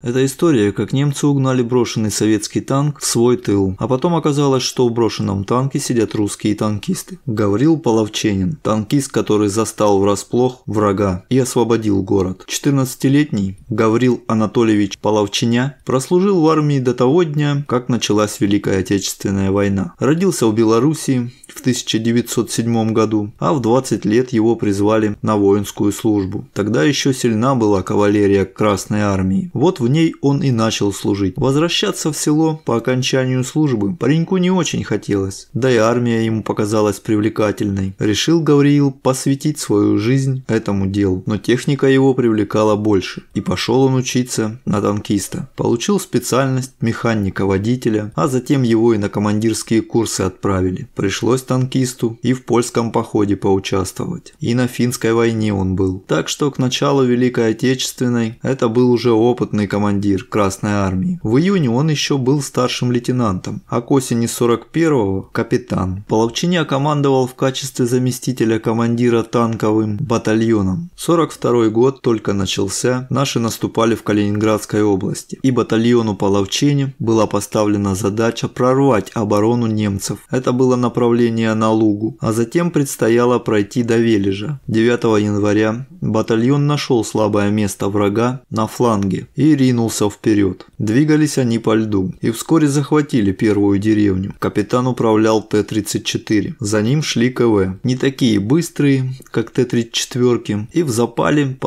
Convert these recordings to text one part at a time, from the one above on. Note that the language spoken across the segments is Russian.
Эта история, как немцы угнали брошенный советский танк в свой тыл, а потом оказалось, что в брошенном танке сидят русские танкисты. Гаврил Половченин, танкист, который застал врасплох врага и освободил город. 14-летний Гаврил Анатольевич Половченя прослужил в армии до того дня, как началась Великая Отечественная война. Родился в Белоруссии в 1907 году, а в 20 лет его призвали на воинскую службу. Тогда еще сильна была кавалерия Красной Армии. Вот в ней он и начал служить. Возвращаться в село по окончанию службы пареньку не очень хотелось, да и армия ему показалась привлекательной. Решил Гавриил посвятить свою жизнь этому делу, но техника его привлекала больше, и пошел он учиться на танкиста. Получил специальность механика-водителя, а затем его и на командирские курсы отправили. Пришлось танкисту и в польском походе поучаствовать, и на финской войне он был. Так что к началу Великой Отечественной это был уже опытный командир командир Красной Армии. В июне он еще был старшим лейтенантом, а к осени 41-го – капитан. Половчиня командовал в качестве заместителя командира танковым батальоном. 42 й год только начался, наши наступали в Калининградской области, и батальону Половчине была поставлена задача прорвать оборону немцев. Это было направление на Лугу, а затем предстояло пройти до Вележа. 9 января батальон нашел слабое место врага на фланге и двинулся вперед. Двигались они по льду и вскоре захватили первую деревню. Капитан управлял Т-34. За ним шли КВ. Не такие быстрые, как Т-34, и в запале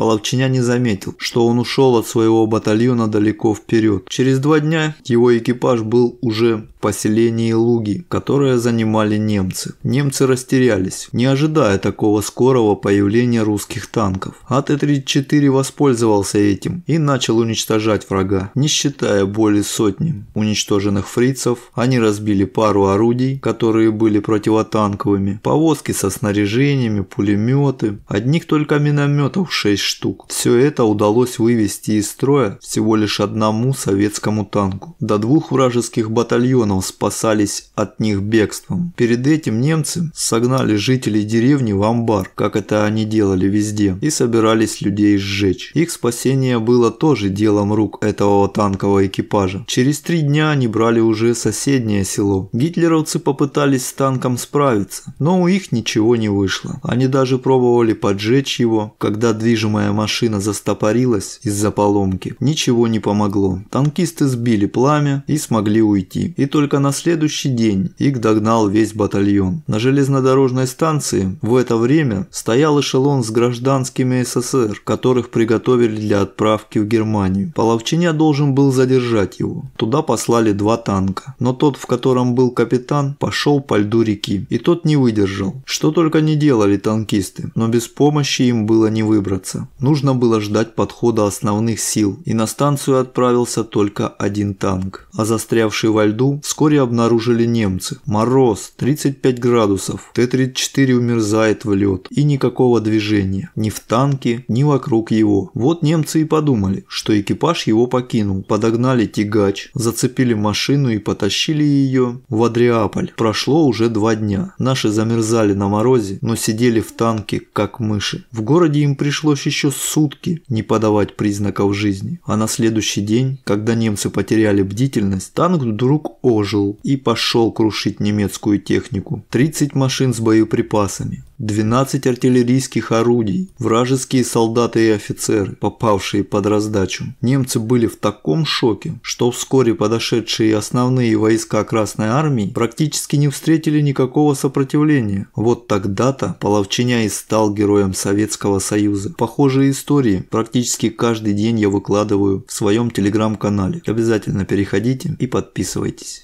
не заметил, что он ушел от своего батальона далеко вперед. Через два дня его экипаж был уже в поселении Луги, которое занимали немцы. Немцы растерялись, не ожидая такого скорого появления русских танков. А Т-34 воспользовался этим и начал уничтожать отражать врага. Не считая более сотни уничтоженных фрицев, они разбили пару орудий, которые были противотанковыми, повозки со снаряжениями, пулеметы, одних только минометов 6 штук. Все это удалось вывести из строя всего лишь одному советскому танку. До двух вражеских батальонов спасались от них бегством. Перед этим немцы согнали жителей деревни в амбар, как это они делали везде, и собирались людей сжечь. Их спасение было тоже делом рук вокруг этого танкового экипажа. Через три дня они брали уже соседнее село. Гитлеровцы попытались с танком справиться, но у них ничего не вышло. Они даже пробовали поджечь его, когда движимая машина застопорилась из-за поломки. Ничего не помогло. Танкисты сбили пламя и смогли уйти. И только на следующий день их догнал весь батальон. На железнодорожной станции в это время стоял эшелон с гражданскими СССР, которых приготовили для отправки в Германию. Головчиня должен был задержать его. Туда послали два танка, но тот, в котором был капитан, пошел по льду реки, и тот не выдержал. Что только не делали танкисты, но без помощи им было не выбраться. Нужно было ждать подхода основных сил, и на станцию отправился только один танк. А застрявший во льду вскоре обнаружили немцы. Мороз, 35 градусов, Т-34 умерзает в лед, и никакого движения, ни в танке, ни вокруг его. Вот немцы и подумали, что экипаж экипаж его покинул. Подогнали тягач, зацепили машину и потащили ее в Адриаполь. Прошло уже два дня. Наши замерзали на морозе, но сидели в танке, как мыши. В городе им пришлось еще сутки не подавать признаков жизни. А на следующий день, когда немцы потеряли бдительность, танк вдруг ожил и пошел крушить немецкую технику. 30 машин с боеприпасами, 12 артиллерийских орудий, вражеские солдаты и офицеры, попавшие под раздачу. Немцы были в таком шоке, что вскоре подошедшие основные войска Красной Армии практически не встретили никакого сопротивления. Вот тогда-то Половчиня и стал героем Советского Союза. Похожие истории практически каждый день я выкладываю в своем телеграм-канале. Обязательно переходите и подписывайтесь.